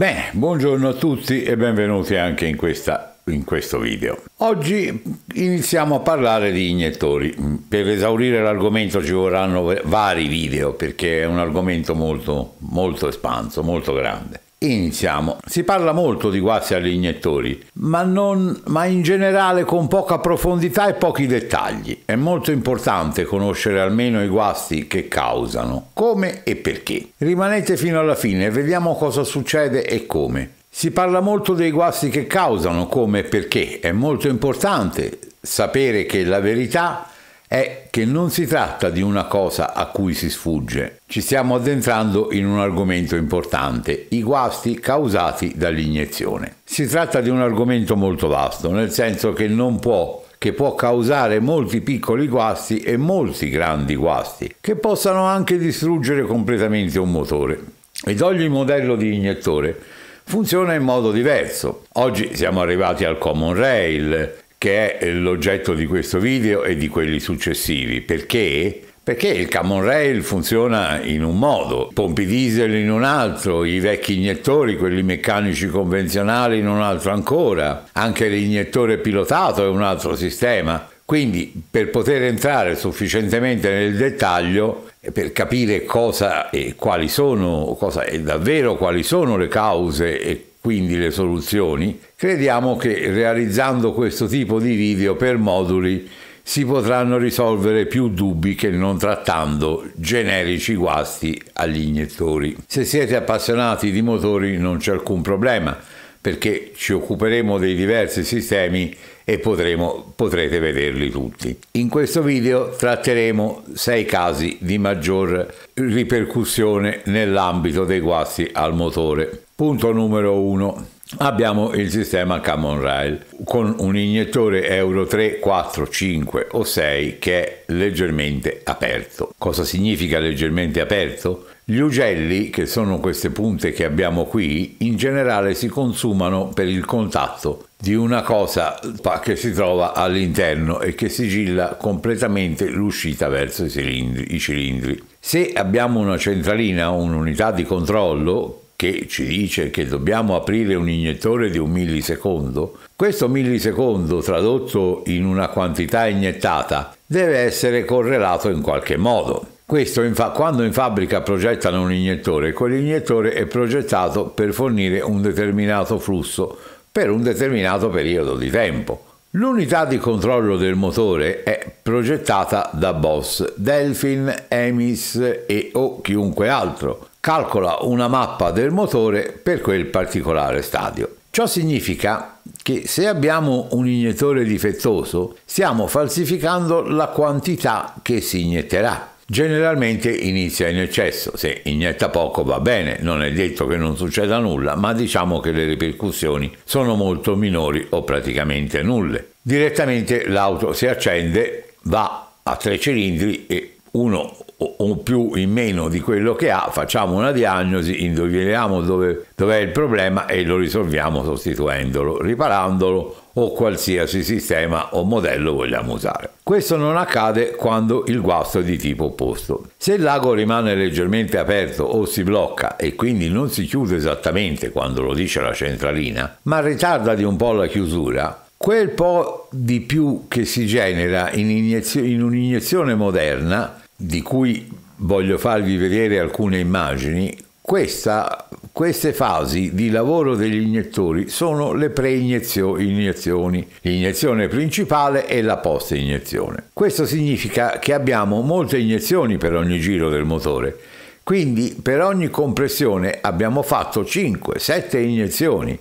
Bene, buongiorno a tutti e benvenuti anche in, questa, in, questo video. Oggi iniziamo a parlare di iniettori. Per esaurire l'argomento ci vorranno vari video perché è un argomento molto, molto espanso, molto grande. Iniziamo. Si parla molto di guasti agli iniettori, ma, non, ma, in generale con poca profondità e pochi dettagli. È molto importante conoscere almeno i guasti che causano, come e perché. Rimanete fino alla fine e vediamo cosa succede e come. Si parla molto dei guasti che causano, come e perché. È molto importante sapere che la verità è è che non si tratta di una cosa a cui si sfugge. Ci stiamo addentrando in un argomento importante, i guasti causati dall'iniezione. Si tratta di un argomento molto vasto, nel senso che non può che può causare molti piccoli guasti e molti grandi guasti, che possano anche distruggere completamente un motore. Ed ogni modello di iniettore funziona in modo diverso. Oggi siamo arrivati al Common Rail, che è l'oggetto di questo video e di quelli successivi. Perché? Perché il Camon Rail funziona in un modo, i pompi diesel in un altro, i vecchi iniettori, quelli meccanici convenzionali in un altro ancora, anche l'iniettore pilotato è un altro sistema. Quindi per poter entrare sufficientemente nel dettaglio e per capire cosa e quali sono, cosa e davvero quali sono le cause e quindi le soluzioni, Crediamo che realizzando questo tipo di video per moduli si potranno risolvere più dubbi che non trattando generici guasti agli iniettori. Se siete appassionati di motori non c'è alcun problema perché ci occuperemo dei diversi sistemi e potremo, potrete vederli tutti. In questo video tratteremo sei casi di maggior ripercussione nell'ambito dei guasti al motore. Punto numero 1 abbiamo il sistema Common Rail con un iniettore Euro 3, 4, 5 o 6 che è leggermente aperto. Cosa significa leggermente aperto? Gli ugelli, che sono queste punte che abbiamo qui, in generale si consumano per il contatto di una cosa che si trova all'interno e che sigilla completamente l'uscita verso i cilindri. I cilindri. Se abbiamo una centralina, un'unità di controllo che ci dice che dobbiamo aprire un iniettore di un millisecondo, questo millisecondo tradotto in una quantità iniettata deve essere correlato in qualche modo. Questo infa- quando in fabbrica progettano un iniettore, quell'iniettore è progettato per fornire un determinato flusso per un determinato periodo di tempo. L'unità di controllo del motore è progettata da Boss, Delphin, Emis e o chiunque altro calcola una mappa del motore per quel particolare stadio. Ciò significa che se abbiamo un iniettore difettoso stiamo falsificando la quantità che si inietterà. Generalmente inizia in eccesso, se inietta poco va bene, non è detto che non succeda nulla, ma diciamo che le ripercussioni sono molto minori o praticamente nulle. Direttamente l'auto si accende, va a tre cilindri e uno o più in meno di quello che ha, facciamo una diagnosi, indoviniamo dove, è il problema e lo risolviamo sostituendolo, riparandolo o qualsiasi sistema o modello vogliamo usare. Questo non accade quando il guasto è di tipo opposto. Se il lago rimane leggermente aperto o si blocca e quindi non si chiude esattamente quando lo dice la centralina, ma ritarda di un po' la chiusura, quel po' di più che si genera in, in un'iniezione moderna di cui voglio farvi vedere alcune immagini, questa, queste fasi di lavoro degli iniettori sono le pre-iniezioni, l'iniezione principale e la post-iniezione. Questo significa che abbiamo molte iniezioni per ogni giro del motore, quindi per ogni compressione abbiamo fatto 5-7 iniezioni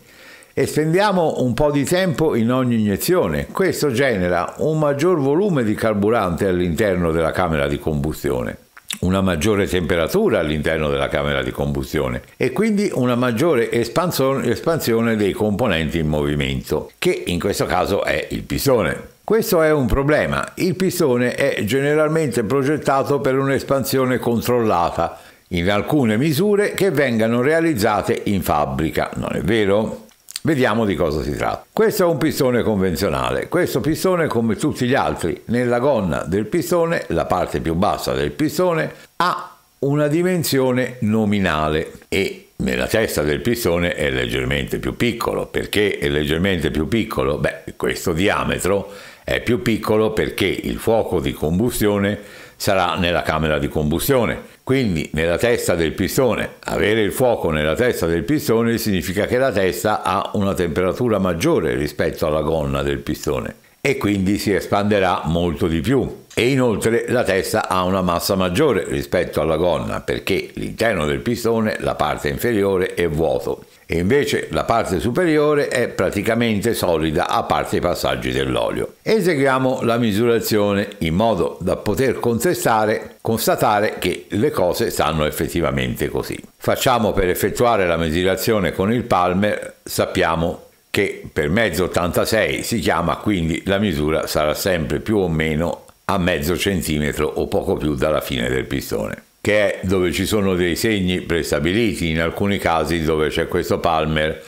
e spendiamo un po' di tempo in ogni iniezione. Questo genera un maggior volume di carburante all'interno della camera di combustione una maggiore temperatura all'interno della camera di combustione e quindi una maggiore espansione dei componenti in movimento, che in questo caso è il pistone. Questo è un problema, il pistone è generalmente progettato per un'espansione controllata, in alcune misure che vengano realizzate in fabbrica, non è vero? Vediamo di cosa si tratta. Questo è un pistone convenzionale, questo pistone come tutti gli altri nella gonna del pistone, la parte più bassa del pistone, ha una dimensione nominale e nella testa del pistone è leggermente più piccolo. Perché è leggermente più piccolo? Beh, questo diametro è più piccolo perché il fuoco di combustione sarà nella camera di combustione. Quindi nella testa del pistone, avere il fuoco nella testa del pistone significa che la testa ha una temperatura maggiore rispetto alla gonna del pistone e quindi si espanderà molto di più. E inoltre la testa ha una massa maggiore rispetto alla gonna perché l'interno del pistone, la parte inferiore, è vuoto e invece la parte superiore è praticamente solida a parte i passaggi dell'olio. Eseguiamo la misurazione in modo da poter contestare, constatare che le cose stanno effettivamente così. Facciamo per effettuare la misurazione con il palmer, sappiamo che per mezzo 86 si chiama, quindi la misura sarà sempre più o meno a mezzo centimetro o poco più dalla fine del pistone che è dove ci sono dei segni prestabiliti, in alcuni casi dove c'è questo palmer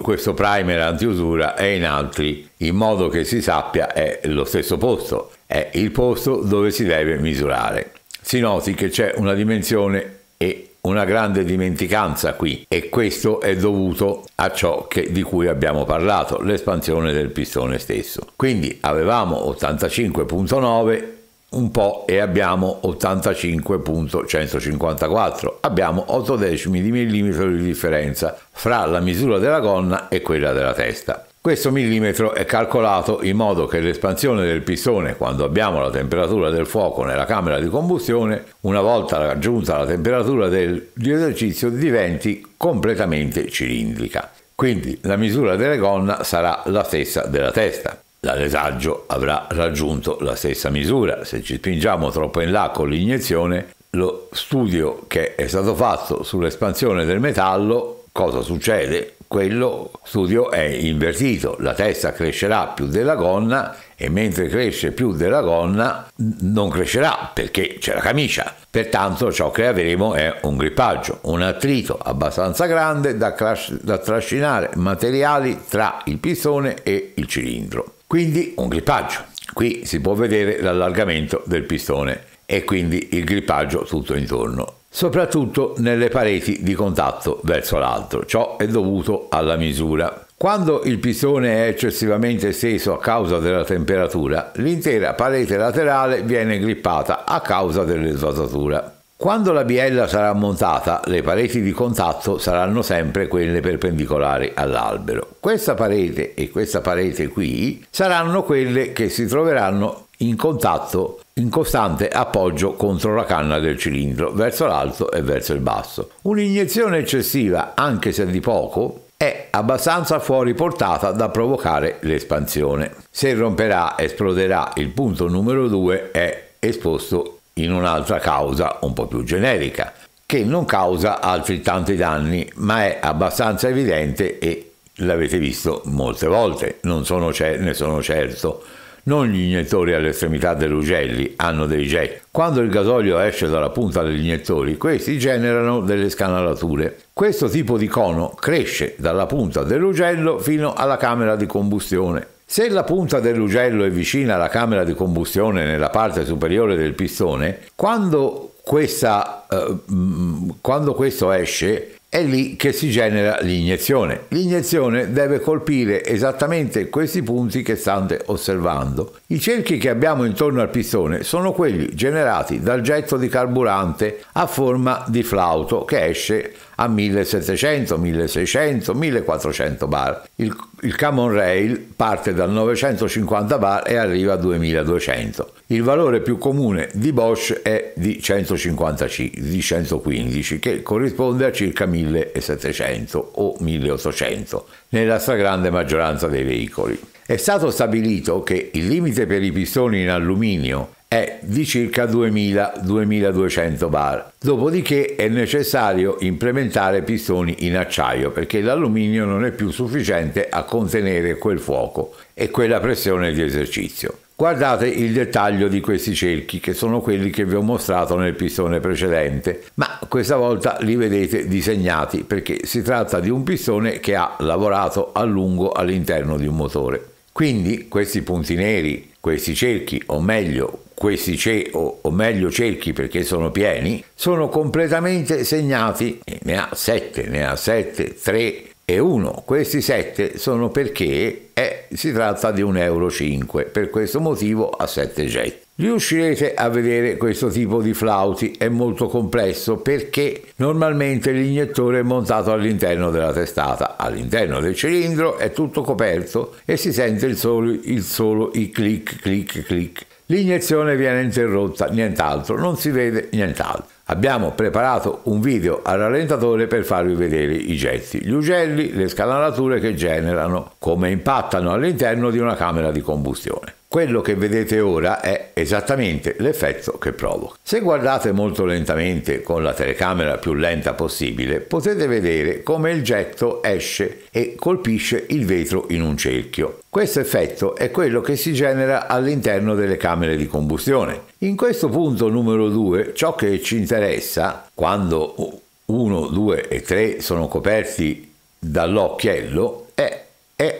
questo primer antiusura e in altri, in modo che si sappia è lo stesso posto, è il posto dove si deve misurare. Si noti che c'è una dimensione e una grande dimenticanza qui e questo è dovuto a ciò che, di cui abbiamo parlato, l'espansione del pistone stesso. Quindi avevamo 85.9 un po' e abbiamo 85.154. Abbiamo 8 decimi di millimetro di differenza fra la misura della gonna e quella della testa. Questo millimetro è calcolato in modo che l'espansione del pistone quando abbiamo la temperatura del fuoco nella camera di combustione, una volta raggiunta la temperatura del, di esercizio, diventi completamente cilindrica. Quindi la misura delle gonna sarà la stessa della testa l'alesaggio avrà raggiunto la stessa misura. Se ci spingiamo troppo in là con l'iniezione, lo studio che è stato fatto sull'espansione del metallo, cosa succede? Quello studio è invertito, la testa crescerà più della gonna e mentre cresce più della gonna non crescerà perché c'è la camicia. Pertanto ciò che avremo è un grippaggio, un attrito abbastanza grande da, da trascinare materiali tra il pistone e il cilindro. Quindi un grippaggio. Qui si può vedere l'allargamento del pistone e quindi il grippaggio tutto intorno, soprattutto nelle pareti di contatto verso l'alto. Ciò è dovuto alla misura. Quando il pistone è eccessivamente esteso a causa della temperatura, l'intera parete laterale viene grippata a causa dell'esvasatura. Quando la biella sarà montata, le pareti di contatto saranno sempre quelle perpendicolari all'albero. Questa parete e questa parete qui saranno quelle che si troveranno in contatto in costante appoggio contro la canna del cilindro, verso l'alto e verso il basso. Un'iniezione eccessiva, anche se di poco, è abbastanza fuori portata da provocare l'espansione. Se romperà, esploderà, il punto numero 2 è esposto in un'altra causa un po' più generica, che non causa altri tanti danni, ma è abbastanza evidente e l'avete visto molte volte, sono, ne sono certo. Non gli iniettori alle estremità dei rugelli hanno dei jet. Quando il gasolio esce dalla punta degli iniettori, questi generano delle scanalature. Questo tipo di cono cresce dalla punta del rugello fino alla camera di combustione se la punta dell'ugello è vicina alla camera di combustione nella parte superiore del pistone, quando, questa, eh, mm, quando questo esce è lì che si genera l'iniezione. L'iniezione deve colpire esattamente questi punti che state osservando. I cerchi che abbiamo intorno al pistone sono quelli generati dal getto di carburante a forma di flauto che esce a 1700, 1600, 1400 bar. Il, il Camon Rail parte da 950 bar e arriva a 2200. Il valore più comune di Bosch è di 150 di 115, che corrisponde a circa 1700 o 1800 nella stragrande maggioranza dei veicoli. È stato stabilito che il limite per i pistoni in alluminio è di circa 2000-2200 bar. Dopodiché è necessario implementare pistoni in acciaio perché l'alluminio non è più sufficiente a contenere quel fuoco e quella pressione di esercizio. Guardate il dettaglio di questi cerchi che sono quelli che vi ho mostrato nel pistone precedente, ma questa volta li vedete disegnati perché si tratta di un pistone che ha lavorato a lungo all'interno di un motore. Quindi questi punti neri, questi cerchi, o meglio questi ce- o, o meglio cerchi perché sono pieni, sono completamente segnati, ne ha 7, ne ha 7, 3 e 1. Questi 7 sono perché è, eh, si tratta di un euro, 5, per questo motivo ha 7 jet. Riuscirete a vedere questo tipo di flauti, è molto complesso perché normalmente l'iniettore è montato all'interno della testata, all'interno del cilindro è tutto coperto e si sente il solo, il solo i click click click L'iniezione viene interrotta, nient'altro, non si vede nient'altro. Abbiamo preparato un video al rallentatore per farvi vedere i getti, gli ugelli, le scanalature che generano, come impattano all'interno di una camera di combustione. Quello che vedete ora è esattamente l'effetto che provoca. Se guardate molto lentamente con la telecamera più lenta possibile, potete vedere come il getto esce e colpisce il vetro in un cerchio. Questo effetto è quello che si genera all'interno delle camere di combustione. In questo punto numero 2, ciò che ci interessa, quando 1, 2 e 3 sono coperti dall'occhiello,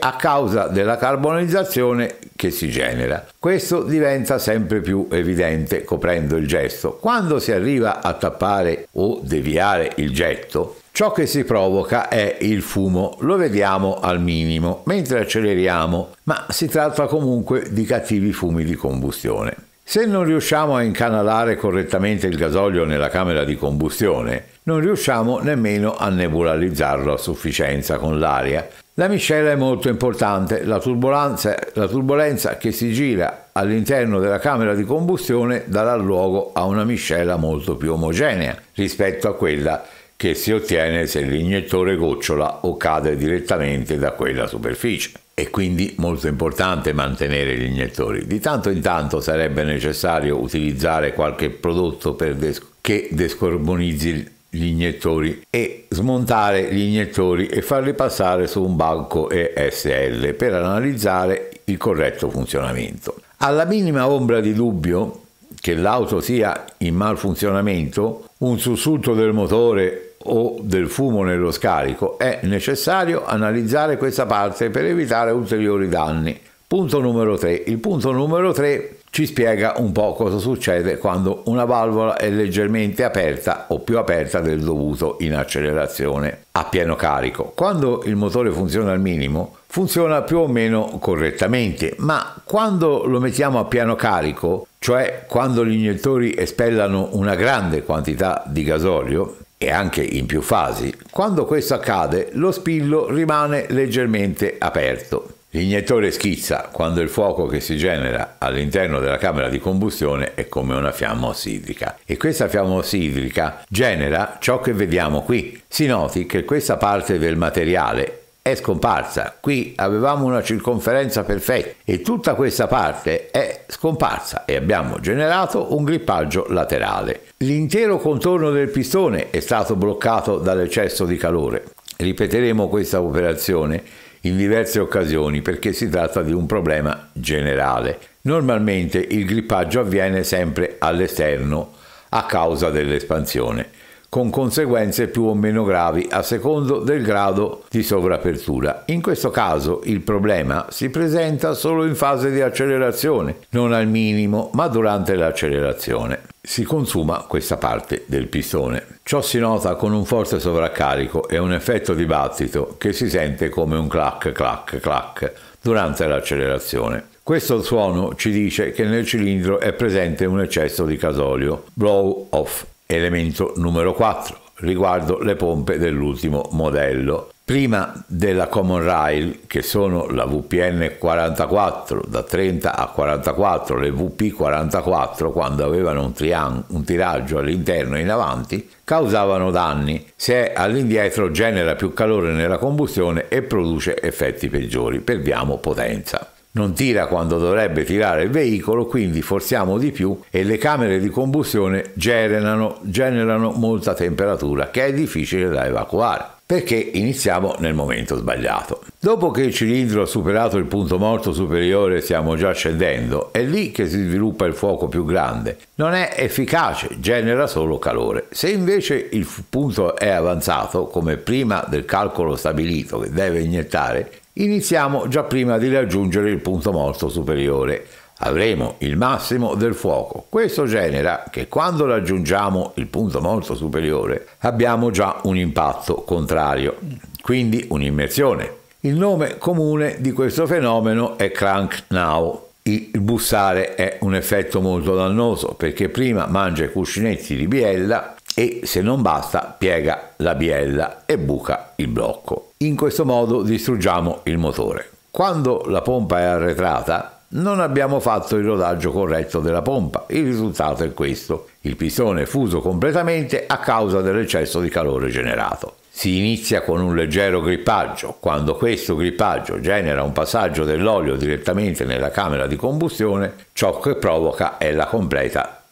a causa della carbonizzazione che si genera. Questo diventa sempre più evidente coprendo il gesto. Quando si arriva a tappare o deviare il getto, Ciò che si provoca è il fumo, lo vediamo al minimo mentre acceleriamo, ma si tratta comunque di cattivi fumi di combustione. Se non riusciamo a incanalare correttamente il gasolio nella camera di combustione, non riusciamo nemmeno a nebularizzarlo a sufficienza con l'aria. La miscela è molto importante, la turbolenza, la turbolenza che si gira all'interno della camera di combustione darà luogo a una miscela molto più omogenea rispetto a quella che si ottiene se l'iniettore gocciola o cade direttamente da quella superficie. È quindi molto importante mantenere gli iniettori. Di tanto in tanto sarebbe necessario utilizzare qualche prodotto des che descarbonizzi gli iniettori e smontare gli iniettori e farli passare su un banco ESL per analizzare il corretto funzionamento. Alla minima ombra di dubbio che l'auto sia in malfunzionamento, un sussulto del motore o del fumo nello scarico, è necessario analizzare questa parte per evitare ulteriori danni. Punto numero 3. Il punto numero 3 ci spiega un po' cosa succede quando una valvola è leggermente aperta o più aperta del dovuto in accelerazione a pieno carico. Quando il motore funziona al minimo, funziona più o meno correttamente, ma quando lo mettiamo a pieno carico, cioè quando gli iniettori espellano una grande quantità di gasolio, e anche in più fasi, quando questo accade lo spillo rimane leggermente aperto. L'ignietore schizza quando il fuoco che si genera all'interno della camera di combustione è come una fiamma ossidrica e questa fiamma ossidrica genera ciò che vediamo qui. Si noti che questa parte del materiale è scomparsa, qui avevamo una circonferenza perfetta e tutta questa parte è scomparsa e abbiamo generato un grippaggio laterale. L'intero contorno del pistone è stato bloccato dall'eccesso di calore. Ripeteremo questa operazione in diverse occasioni perché si tratta di un problema generale. Normalmente il grippaggio avviene sempre all'esterno a causa dell'espansione, con conseguenze più o meno gravi a secondo del grado di sovrapertura. In questo caso il problema si presenta solo in fase di accelerazione, non al minimo, ma durante l'accelerazione si consuma questa parte del pistone. Ciò si nota con un forte sovraccarico e un effetto di battito che si sente come un clac clac clac durante l'accelerazione. Questo suono ci dice che nel cilindro è presente un eccesso di gasolio, blow off, elemento numero 4, riguardo le pompe dell'ultimo modello. Prima della Common Rail, che sono la VPN 44, da 30 a 44, le VP 44, quando avevano un, un tiraggio all'interno e in avanti, causavano danni. Se è all'indietro genera più calore nella combustione e produce effetti peggiori, perdiamo potenza non tira quando dovrebbe tirare il veicolo, quindi forziamo di più e le camere di combustione generano, generano molta temperatura che è difficile da evacuare perché iniziamo nel momento sbagliato. Dopo che il cilindro ha superato il punto morto superiore stiamo già scendendo, è lì che si sviluppa il fuoco più grande. Non è efficace, genera solo calore. Se invece il punto è avanzato, come prima del calcolo stabilito che deve iniettare, iniziamo già prima di raggiungere il punto morto superiore avremo il massimo del fuoco. Questo genera che quando raggiungiamo il punto molto superiore abbiamo già un impatto contrario, quindi un'immersione. Il nome comune di questo fenomeno è crank now. Il bussare è un effetto molto dannoso perché prima mangia i cuscinetti di biella e se non basta piega la biella e buca il blocco. In questo modo distruggiamo il motore. Quando la pompa è arretrata, non abbiamo fatto il rodaggio corretto della pompa. Il risultato è questo. Il pistone è fuso completamente a causa dell'eccesso di calore generato. Si inizia con un leggero grippaggio. Quando questo grippaggio genera un passaggio dell'olio direttamente nella camera di combustione, ciò che provoca è la completa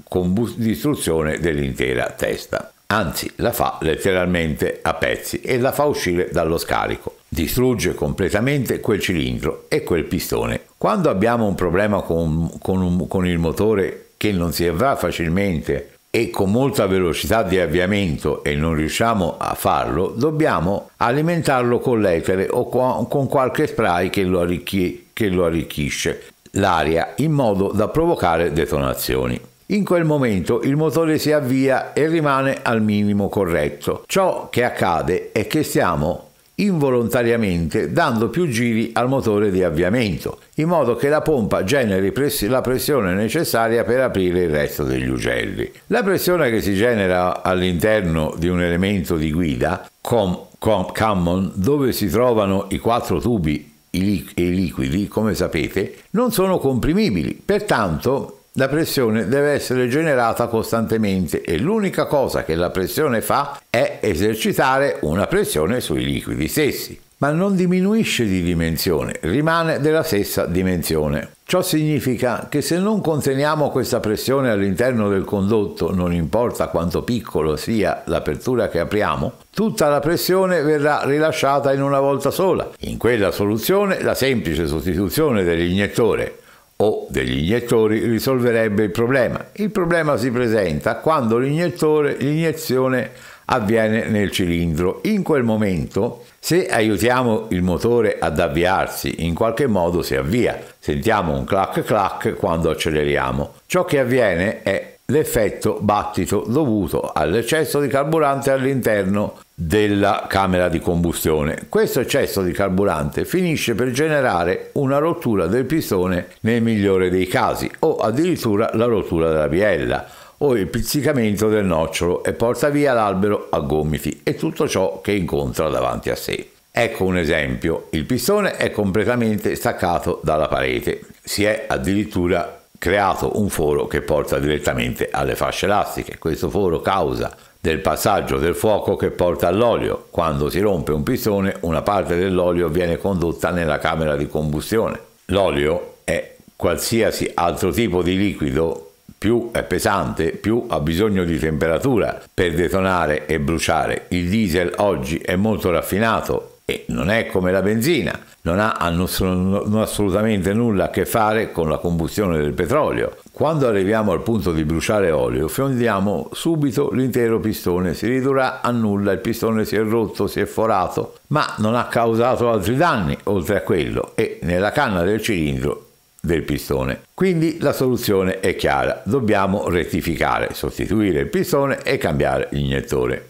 distruzione dell'intera testa. Anzi, la fa letteralmente a pezzi e la fa uscire dallo scarico distrugge completamente quel cilindro e quel pistone. Quando abbiamo un problema con, con, un, con il motore che non si avrà facilmente e con molta velocità di avviamento e non riusciamo a farlo, dobbiamo alimentarlo con l'etere o con qualche spray che lo, arricchi, che lo arricchisce l'aria in modo da provocare detonazioni. In quel momento il motore si avvia e rimane al minimo corretto. Ciò che accade è che stiamo involontariamente dando più giri al motore di avviamento, in modo che la pompa generi press la pressione necessaria per aprire il resto degli ugelli. La pressione che si genera all'interno di un elemento di guida, com, com, common, dove si trovano i quattro tubi e i liquidi, come sapete, non sono comprimibili, pertanto la pressione deve essere generata costantemente e l'unica cosa che la pressione fa è esercitare una pressione sui liquidi stessi ma non diminuisce di dimensione, rimane della stessa dimensione. Ciò significa che se non conteniamo questa pressione all'interno del condotto, non importa quanto piccolo sia l'apertura che apriamo, tutta la pressione verrà rilasciata in una volta sola. In quella soluzione la semplice sostituzione dell'iniettore o degli iniettori risolverebbe il problema. Il problema si presenta quando l'iniezione avviene nel cilindro. In quel momento, se aiutiamo il motore ad avviarsi, in qualche modo si avvia. Sentiamo un clac clac quando acceleriamo. Ciò che avviene è l'effetto battito dovuto all'eccesso di carburante all'interno della camera di combustione. Questo eccesso di carburante finisce per generare una rottura del pistone nel migliore dei casi o addirittura la rottura della biella o il pizzicamento del nocciolo e porta via l'albero a gomiti e tutto ciò che incontra davanti a sé. Ecco un esempio, il pistone è completamente staccato dalla parete, si è addirittura creato un foro che porta direttamente alle fasce elastiche, questo foro causa del passaggio del fuoco che porta all'olio. Quando si rompe un pistone, una parte dell'olio viene condotta nella camera di combustione. L'olio è qualsiasi altro tipo di liquido, più è pesante, più ha bisogno di temperatura per detonare e bruciare. Il diesel oggi è molto raffinato, e non è come la benzina, non ha assolutamente nulla a che fare con la combustione del petrolio. Quando arriviamo al punto di bruciare olio, fiondiamo subito l'intero pistone, si ridurrà a nulla, il pistone si è rotto, si è forato, ma non ha causato altri danni oltre a quello e nella canna del cilindro del pistone. Quindi la soluzione è chiara, dobbiamo rettificare, sostituire il pistone e cambiare l'iniettore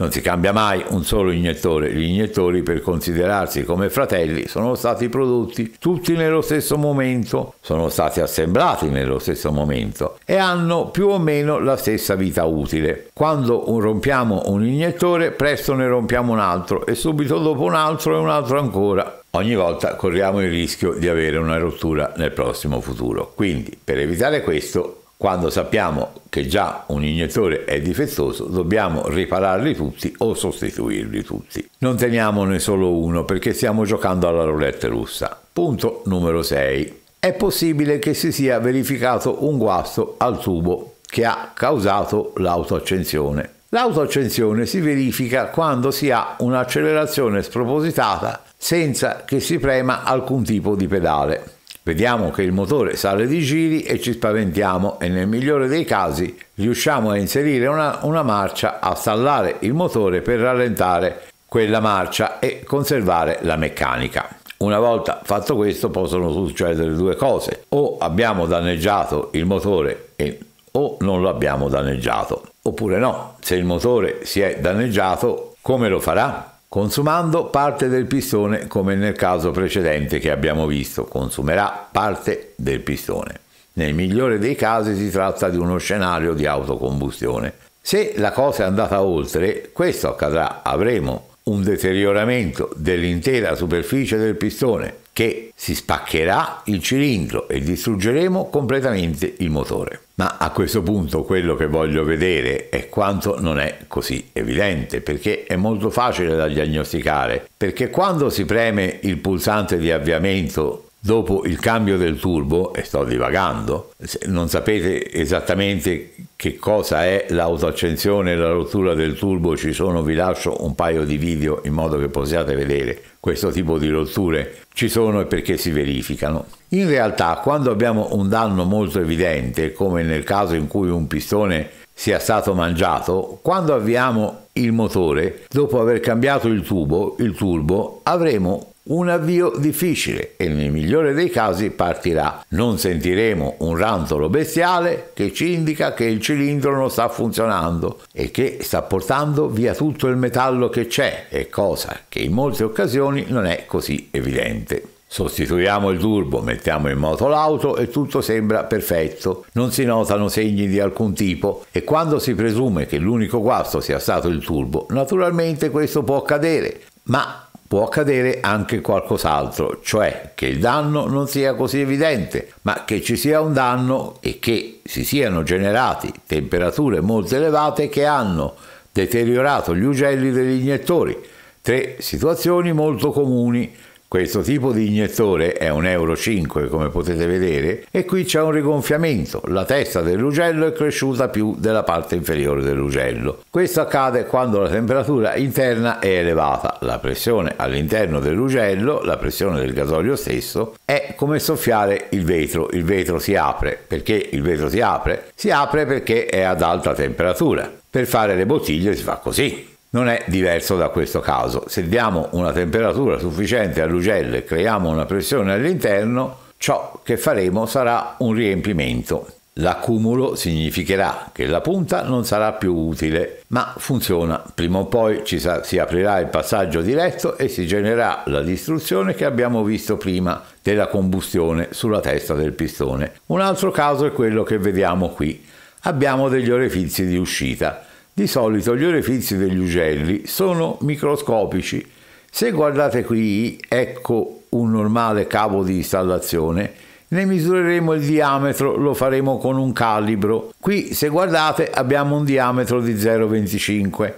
non si cambia mai un solo iniettore, gli iniettori per considerarsi come fratelli sono stati prodotti tutti nello stesso momento, sono stati assemblati nello stesso momento e hanno più o meno la stessa vita utile. Quando rompiamo un iniettore presto ne rompiamo un altro e subito dopo un altro e un altro ancora. Ogni volta corriamo il rischio di avere una rottura nel prossimo futuro. Quindi per evitare questo quando sappiamo che già un iniettore è difettoso, dobbiamo ripararli tutti o sostituirli tutti. Non teniamone solo uno perché stiamo giocando alla roulette russa. Punto numero 6. È possibile che si sia verificato un guasto al tubo che ha causato l'autoaccensione. L'autoaccensione si verifica quando si ha un'accelerazione spropositata senza che si prema alcun tipo di pedale. Vediamo che il motore sale di giri e ci spaventiamo e nel migliore dei casi riusciamo a inserire una, una marcia, a stallare il motore per rallentare quella marcia e conservare la meccanica. Una volta fatto questo possono succedere due cose, o abbiamo danneggiato il motore e, o non lo abbiamo danneggiato, oppure no, se il motore si è danneggiato come lo farà? consumando parte del pistone come nel caso precedente che abbiamo visto, consumerà parte del pistone. Nel migliore dei casi si tratta di uno scenario di autocombustione. Se la cosa è andata oltre, questo accadrà, avremo un deterioramento dell'intera superficie del pistone che si spaccherà il cilindro e distruggeremo completamente il motore. Ma a questo punto quello che voglio vedere è quanto non è così evidente, perché è molto facile da diagnosticare, perché quando si preme il pulsante di avviamento dopo il cambio del turbo, e sto divagando, non sapete esattamente che cosa è l'autoaccensione e la rottura del turbo ci sono, vi lascio un paio di video in modo che possiate vedere questo tipo di rotture ci sono e perché si verificano. In realtà quando abbiamo un danno molto evidente, come nel caso in cui un pistone sia stato mangiato, quando avviamo il motore, dopo aver cambiato il tubo, il turbo, avremo un avvio difficile e nel migliore dei casi partirà. Non sentiremo un rantolo bestiale che ci indica che il cilindro non sta funzionando e che sta portando via tutto il metallo che c'è e cosa che in molte occasioni non è così evidente. Sostituiamo il turbo, mettiamo in moto l'auto e tutto sembra perfetto, non si notano segni di alcun tipo e quando si presume che l'unico guasto sia stato il turbo, naturalmente questo può accadere, ma Può accadere anche qualcos'altro, cioè che il danno non sia così evidente, ma che ci sia un danno e che si siano generati temperature molto elevate che hanno deteriorato gli ugelli degli iniettori, tre situazioni molto comuni questo tipo di iniettore è un Euro 5 come potete vedere e qui c'è un rigonfiamento, la testa dell'ugello è cresciuta più della parte inferiore dell'ugello. Questo accade quando la temperatura interna è elevata, la pressione all'interno dell'ugello, la pressione del gasolio stesso, è come soffiare il vetro, il vetro si apre. Perché il vetro si apre? Si apre perché è ad alta temperatura. Per fare le bottiglie si fa così non è diverso da questo caso. Se diamo una temperatura sufficiente all'ugello e creiamo una pressione all'interno, ciò che faremo sarà un riempimento. L'accumulo significherà che la punta non sarà più utile, ma funziona. Prima o poi ci sa- si aprirà il passaggio diretto e si genererà la distruzione che abbiamo visto prima della combustione sulla testa del pistone. Un altro caso è quello che vediamo qui. Abbiamo degli orefizi di uscita di solito gli orefizi degli ugelli sono microscopici. Se guardate qui, ecco un normale cavo di installazione, ne misureremo il diametro, lo faremo con un calibro. Qui, se guardate, abbiamo un diametro di 0,25.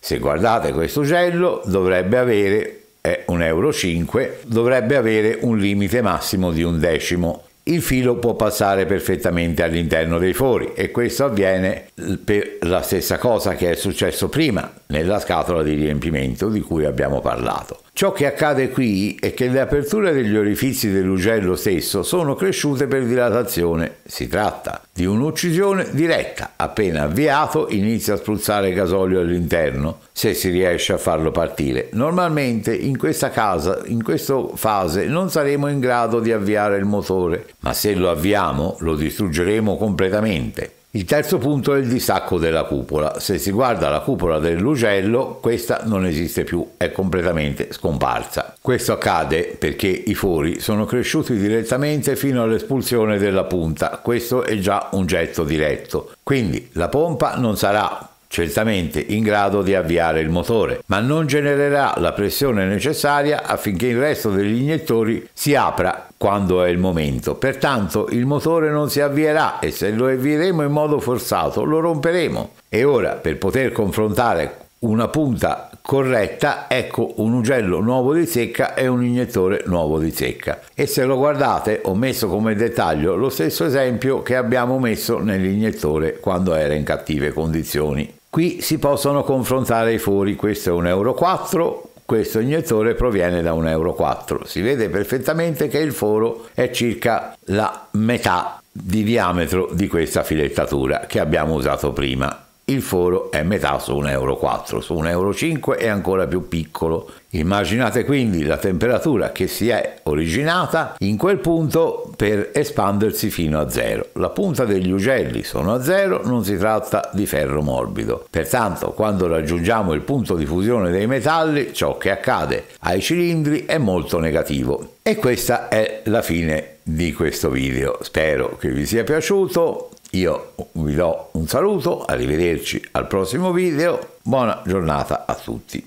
Se guardate questo ugello, dovrebbe avere, è un euro 5, dovrebbe avere un limite massimo di un decimo il filo può passare perfettamente all'interno dei fori e questo avviene per la stessa cosa che è successo prima nella scatola di riempimento di cui abbiamo parlato. Ciò che accade qui è che le aperture degli orifizi dell'ugello stesso sono cresciute per dilatazione. Si tratta di un'uccisione diretta. Appena avviato inizia a spruzzare gasolio all'interno, se si riesce a farlo partire. Normalmente in questa, casa, in questa fase non saremo in grado di avviare il motore, ma se lo avviamo lo distruggeremo completamente. Il terzo punto è il distacco della cupola. Se si guarda la cupola dell'ugello, questa non esiste più, è completamente scomparsa. Questo accade perché i fori sono cresciuti direttamente fino all'espulsione della punta. Questo è già un getto diretto. Quindi la pompa non sarà certamente in grado di avviare il motore, ma non genererà la pressione necessaria affinché il resto degli iniettori si apra quando è il momento. Pertanto il motore non si avvierà e se lo avvieremo in modo forzato lo romperemo. E ora, per poter confrontare una punta corretta, ecco un ugello nuovo di secca e un iniettore nuovo di secca. E se lo guardate ho messo come dettaglio lo stesso esempio che abbiamo messo nell'iniettore quando era in cattive condizioni. Qui si possono confrontare i fori, questo è un euro 4, questo iniettore proviene da un euro. 4, Si vede perfettamente che il foro è circa la metà di diametro di questa filettatura che abbiamo usato prima il foro è metà su 1,4 euro, su 1,5 euro è ancora più piccolo. Immaginate quindi la temperatura che si è originata in quel punto per espandersi fino a zero. La punta degli ugelli sono a zero, non si tratta di ferro morbido. Pertanto quando raggiungiamo il punto di fusione dei metalli, ciò che accade ai cilindri è molto negativo. E questa è la fine di questo video. Spero che vi sia piaciuto io vi do un saluto, arrivederci al prossimo video, buona giornata a tutti.